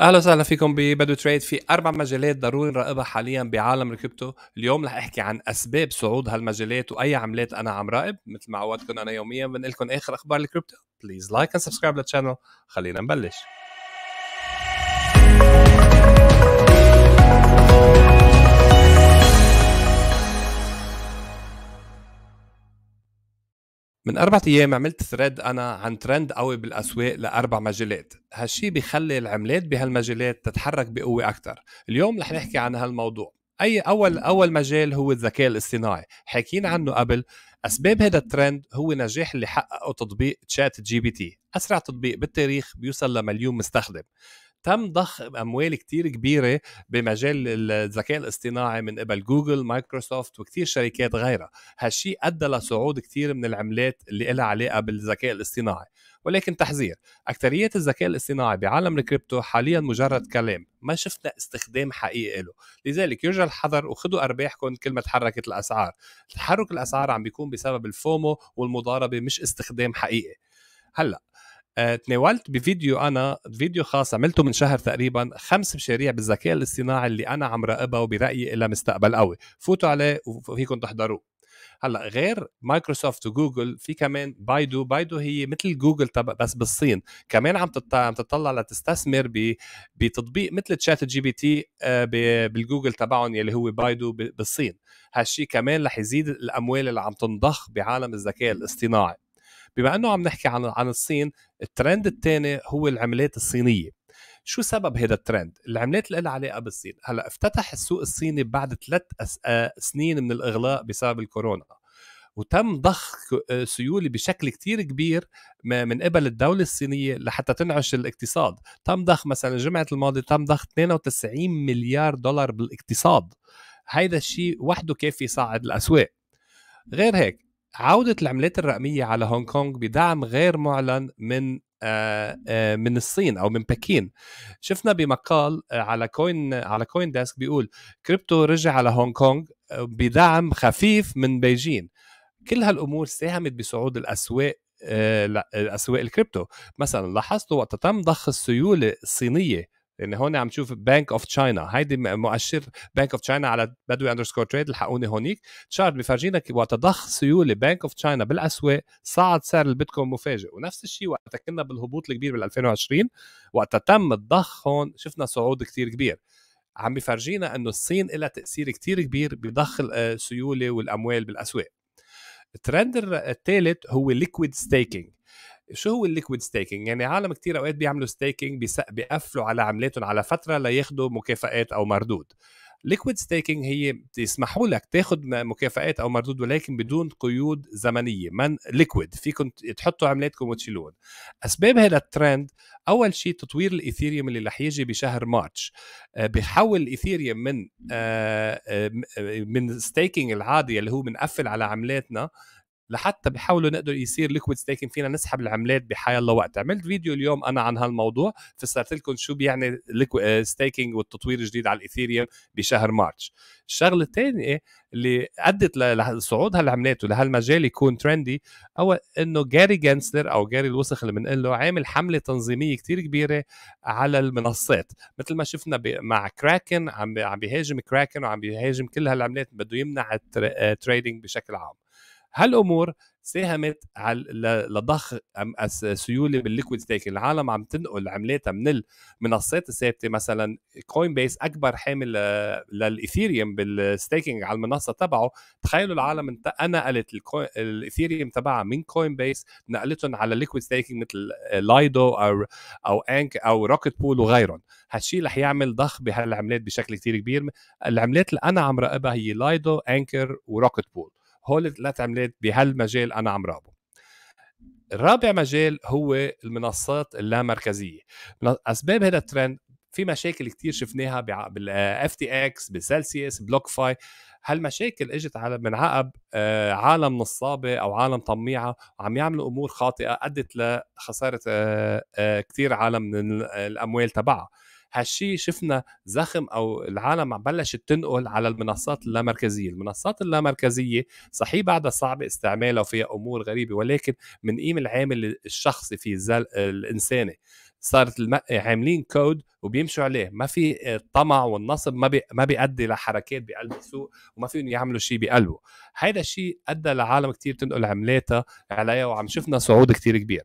اهلا وسهلا فيكم ببدو تريد في اربع مجالات ضروري نراقبها حاليا بعالم الكريبتو اليوم رح احكي عن اسباب صعود هالمجالات واي عملات انا عم راقب مثل ما عودتكم انا يوميا بنقلكم اخر اخبار الكريبتو بليز لايك اند سبسكرايب للشانل خلينا نبلش من أربعة أيام عملت ثريد أنا عن ترند قوي بالأسواق لأربع مجالات هالشي بيخلي العملات بهالمجالات تتحرك بقوة أكتر اليوم رح نحكي عن هالموضوع أي أول أول مجال هو الذكاء الاصطناعي حكينا عنه قبل أسباب هذا الترند هو نجاح اللي حققه تطبيق تشات جي بي تي أسرع تطبيق بالتاريخ بيوصل لمليون مستخدم تم ضخ اموال كتير كبيره بمجال الذكاء الاصطناعي من قبل جوجل مايكروسوفت وكثير شركات غيرها هالشيء ادى لصعود كتير من العملات اللي لها علاقه بالذكاء الاصطناعي ولكن تحذير أكترية الذكاء الاصطناعي بعالم الكريبتو حاليا مجرد كلام ما شفنا استخدام حقيقي له لذلك يرجى الحذر وخذوا أرباحكم كل ما تحركت الأسعار تحرك الأسعار عم بيكون بسبب الفومو والمضاربة مش استخدام حقيقي هلأ آه، تناولت بفيديو انا فيديو خاص عملته من شهر تقريبا خمس مشاريع بالذكاء الاصطناعي اللي انا عم راقبها وبرايي لها مستقبل قوي فوتوا عليه وفيكم تحضروه هلا غير مايكروسوفت وجوجل في كمان بايدو بايدو هي مثل جوجل تبع بس بالصين كمان عم عم تطلع لتستثمر بتطبيق مثل تشات جي بي تي بالجوجل تبعهم يلي هو بايدو بالصين هالشي كمان رح يزيد الاموال اللي عم تنضخ بعالم الذكاء الاصطناعي بما انه عم نحكي عن عن الصين الترند الثاني هو العملات الصينيه شو سبب هذا الترند؟ العملات اللي لها علاقه بالصين، هلا افتتح السوق الصيني بعد ثلاث آه، سنين من الاغلاق بسبب الكورونا وتم ضخ سيوله بشكل كتير كبير من قبل الدولة الصينية لحتى تنعش الاقتصاد تم ضخ مثلا الجمعة الماضية تم ضخ 92 مليار دولار بالاقتصاد هيدا الشيء وحده كافي يصعد الأسواق غير هيك عودة العملات الرقمية على هونغ كونغ بدعم غير معلن من آه، آه، من الصين او من بكين شفنا بمقال آه، على كوين على كوين ديسك بيقول كريبتو رجع على هونغ كونغ بدعم خفيف من بيجين كل هالامور ساهمت بصعود الاسواق اسواق الكريبتو مثلا لاحظتوا وقت تم ضخ السيوله الصينيه لان هون عم تشوف بنك اوف تشاينا هيدي مؤشر بنك اوف تشاينا على بدوي اندرسكور تريد لحقوني هونيك تشارت بفرجينا وقت ضخ سيوله بنك اوف تشاينا بالاسواق صعد سعر البيتكوين مفاجئ ونفس الشيء وقت كنا بالهبوط الكبير بال 2020 وقت تم الضخ هون شفنا صعود كثير كبير عم بفرجينا انه الصين لها تاثير كثير كبير بضخ السيوله آه، والاموال بالاسواق الترند الثالث هو ليكويد ستيكينج شو هو الليكويد ستيكينج يعني عالم كتير اوقات بيعملوا ستيكينج بيقفلوا على عملاتهم على فتره لياخذوا مكافئات او مردود ليكويد ستيكينج هي بيسمحوا لك تاخذ مكافئات او مردود ولكن بدون قيود زمنيه من ليكويد فيكم تحطوا عملاتكم وتشيلون اسباب هذا الترند اول شيء تطوير الايثيريوم اللي رح يجي بشهر مارتش آه، بحول الايثيريوم من آه، آه، من ستيكينج العادي اللي هو بنقفل على عملاتنا لحتى بحاولوا نقدر يصير ليكويد ستيكينج فينا نسحب العملات بحي الله وقت عملت فيديو اليوم انا عن هالموضوع فسرت لكم شو بيعني ستيكينج آه، والتطوير الجديد على الايثيريوم بشهر مارس الشغله الثانيه اللي ادت لصعود هالعملات ولهالمجال يكون ترندي هو انه جاري جانسلر او جاري الوسخ اللي بنقول له عامل حمله تنظيميه كتير كبيره على المنصات مثل ما شفنا مع كراكن عم عم بيهاجم كراكن وعم بيهاجم كل هالعملات بده يمنع التريدنج آه، بشكل عام هالامور ساهمت على لضخ السيوله بالليكويد ستيك العالم عم تنقل عملاتها من المنصات الثابته مثلا كوين بيس اكبر حامل آه، للايثيريوم بالستيكينج على المنصه تبعه تخيلوا العالم انا نقلت الايثيريوم تبعها من كوين بيس نقلتهم على ليكويد ستيكينج مثل لايدو او او انك او روكت بول وغيرهم هالشيء رح يعمل ضخ بهالعملات بشكل كثير كبير العملات اللي انا عم راقبها هي لايدو انكر وروكت بول هول الثلاث عملات بهالمجال انا عم رابه الرابع مجال هو المنصات اللامركزيه اسباب هذا الترند في مشاكل كثير شفناها بالاف آه، تي اكس بسلسيوس بلوك فاي هالمشاكل اجت على من عقب آه، عالم نصابه او عالم طميعه وعم يعملوا امور خاطئه ادت لخساره آه، كثير عالم من الاموال تبعها هالشيء شفنا زخم او العالم بلشت تنقل على المنصات اللامركزيه المنصات اللامركزيه صحيح بعدها صعبه استعمالها وفيها امور غريبه ولكن من قيم العامل الشخصي في زل... الانساني صارت الم... عاملين كود وبيمشوا عليه ما في الطمع آه، والنصب ما بي... ما بيؤدي لحركات بقلب السوق وما فيهم يعملوا شيء بقلبه هذا الشيء ادى لعالم كتير تنقل عملاتها عليها وعم شفنا صعود كتير كبير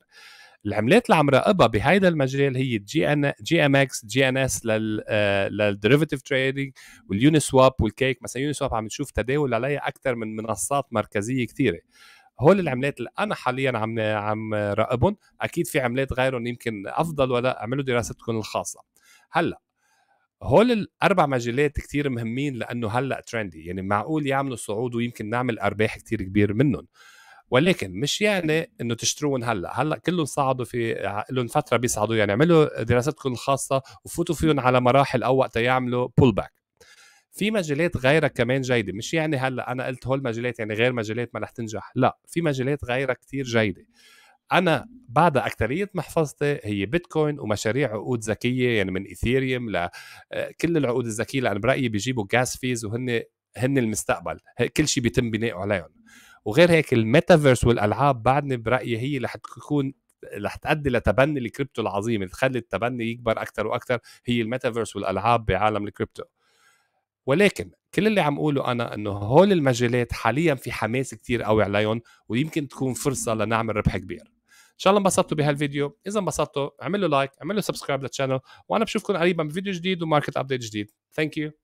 العملات اللي عم راقبها بهيدا المجال هي جي ان جي ام اكس جي ان اس لل آه، للديريفيتيف تريدنج واليوني سواب والكيك مثلا يوني سواب عم نشوف تداول عليها اكثر من منصات مركزيه كثيره هول العملات اللي انا حاليا عم عم راقبهم اكيد في عملات غيرهم يمكن افضل ولا اعملوا دراستكم الخاصه هلا هول الاربع مجالات كثير مهمين لانه هلا ترندي يعني معقول يعملوا صعود ويمكن نعمل ارباح كثير كبير منهم ولكن مش يعني انه تشترون هلا هلا كلهم صعدوا في لهم فتره بيصعدوا يعني اعملوا دراستكم الخاصه وفوتوا فيهم على مراحل وقت يعملوا بول باك في مجالات غيرها كمان جيدة مش يعني هلا أنا قلت هول مجالات يعني غير مجالات ما رح تنجح لا في مجالات غيرها كتير جيدة أنا بعد أكترية محفظتي هي بيتكوين ومشاريع عقود ذكية يعني من إيثيريوم لكل العقود الذكية لأن برأيي بيجيبوا جاس فيز وهن هن المستقبل كل شيء بيتم بناءه عليهم وغير هيك الميتافيرس والالعاب بعدني برايي هي رح تكون رح تؤدي لتبني الكريبتو العظيم تخلي التبني يكبر اكثر واكثر هي الميتافيرس والالعاب بعالم الكريبتو ولكن كل اللي عم اقوله انا انه هول المجالات حاليا في حماس كتير قوي عليهم ويمكن تكون فرصه لنعمل ربح كبير ان شاء الله انبسطتوا بهالفيديو اذا انبسطتوا اعملوا لايك اعملوا سبسكرايب للشانل وانا بشوفكم قريبا بفيديو جديد وماركت ابديت جديد ثانك يو